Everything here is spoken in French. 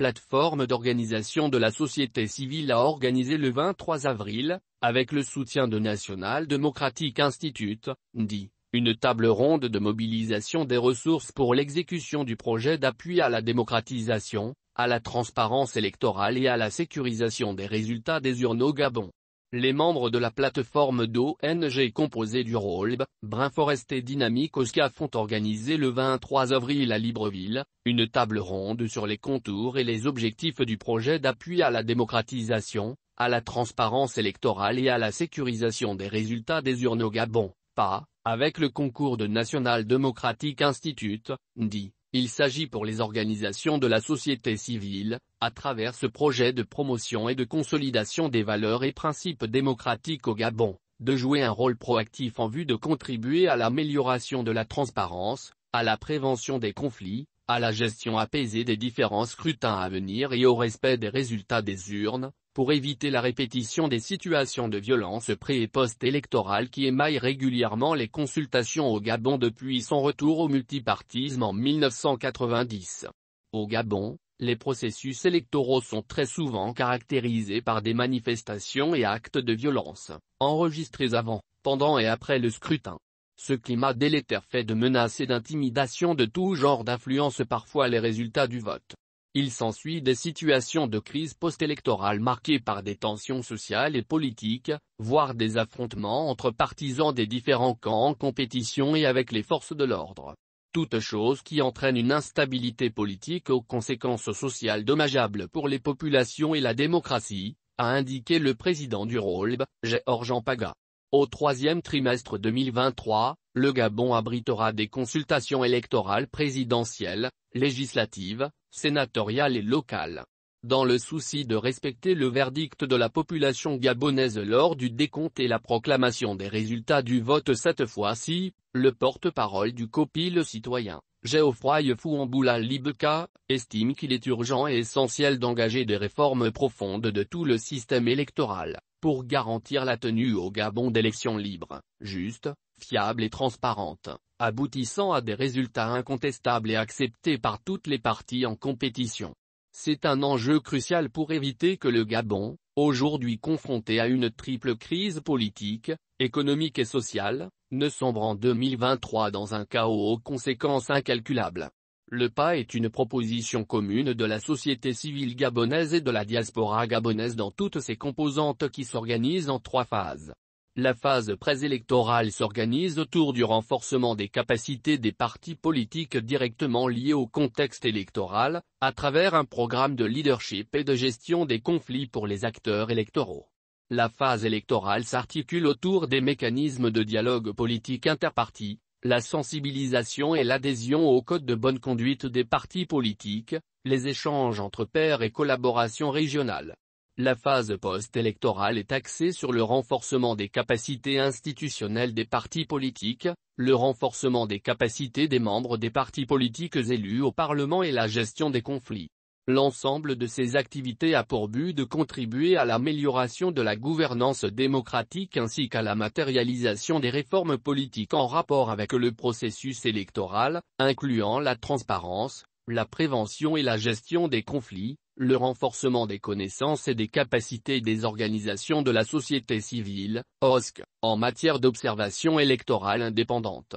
plateforme d'organisation de la société civile a organisé le 23 avril, avec le soutien de National Democratic Institute, dit, une table ronde de mobilisation des ressources pour l'exécution du projet d'appui à la démocratisation, à la transparence électorale et à la sécurisation des résultats des urnes au Gabon. Les membres de la plateforme d'ONG composée du Rolb, Brun et Dynamique OSCAF font organiser le 23 avril à Libreville, une table ronde sur les contours et les objectifs du projet d'appui à la démocratisation, à la transparence électorale et à la sécurisation des résultats des urnes au Gabon, pas, avec le concours de National Democratic Institute, dit. Il s'agit pour les organisations de la société civile, à travers ce projet de promotion et de consolidation des valeurs et principes démocratiques au Gabon, de jouer un rôle proactif en vue de contribuer à l'amélioration de la transparence, à la prévention des conflits, à la gestion apaisée des différents scrutins à venir et au respect des résultats des urnes, pour éviter la répétition des situations de violence pré- et post électorale qui émaillent régulièrement les consultations au Gabon depuis son retour au multipartisme en 1990. Au Gabon, les processus électoraux sont très souvent caractérisés par des manifestations et actes de violence, enregistrés avant, pendant et après le scrutin. Ce climat délétère fait de menaces et d'intimidation de tout genre d'influence parfois les résultats du vote. Il s'ensuit des situations de crise post-électorale marquées par des tensions sociales et politiques, voire des affrontements entre partisans des différents camps en compétition et avec les forces de l'ordre. Toute chose qui entraîne une instabilité politique aux conséquences sociales dommageables pour les populations et la démocratie, a indiqué le président du Rolb, Georges Paga. Au troisième trimestre 2023, le Gabon abritera des consultations électorales présidentielles, législatives, Sénatorial et local. Dans le souci de respecter le verdict de la population gabonaise lors du décompte et la proclamation des résultats du vote cette fois-ci, le porte-parole du Le citoyen, Geoffroy Fouamboula Libka, estime qu'il est urgent et essentiel d'engager des réformes profondes de tout le système électoral, pour garantir la tenue au Gabon d'élections libres, justes, fiable et transparente, aboutissant à des résultats incontestables et acceptés par toutes les parties en compétition. C'est un enjeu crucial pour éviter que le Gabon, aujourd'hui confronté à une triple crise politique, économique et sociale, ne sombre en 2023 dans un chaos aux conséquences incalculables. Le PAS est une proposition commune de la société civile gabonaise et de la diaspora gabonaise dans toutes ses composantes qui s'organisent en trois phases. La phase présélectorale s'organise autour du renforcement des capacités des partis politiques directement liés au contexte électoral, à travers un programme de leadership et de gestion des conflits pour les acteurs électoraux. La phase électorale s'articule autour des mécanismes de dialogue politique interparti, la sensibilisation et l'adhésion au code de bonne conduite des partis politiques, les échanges entre pairs et collaboration régionale. La phase post-électorale est axée sur le renforcement des capacités institutionnelles des partis politiques, le renforcement des capacités des membres des partis politiques élus au Parlement et la gestion des conflits. L'ensemble de ces activités a pour but de contribuer à l'amélioration de la gouvernance démocratique ainsi qu'à la matérialisation des réformes politiques en rapport avec le processus électoral, incluant la transparence, la prévention et la gestion des conflits, le renforcement des connaissances et des capacités des organisations de la société civile, OSC, en matière d'observation électorale indépendante.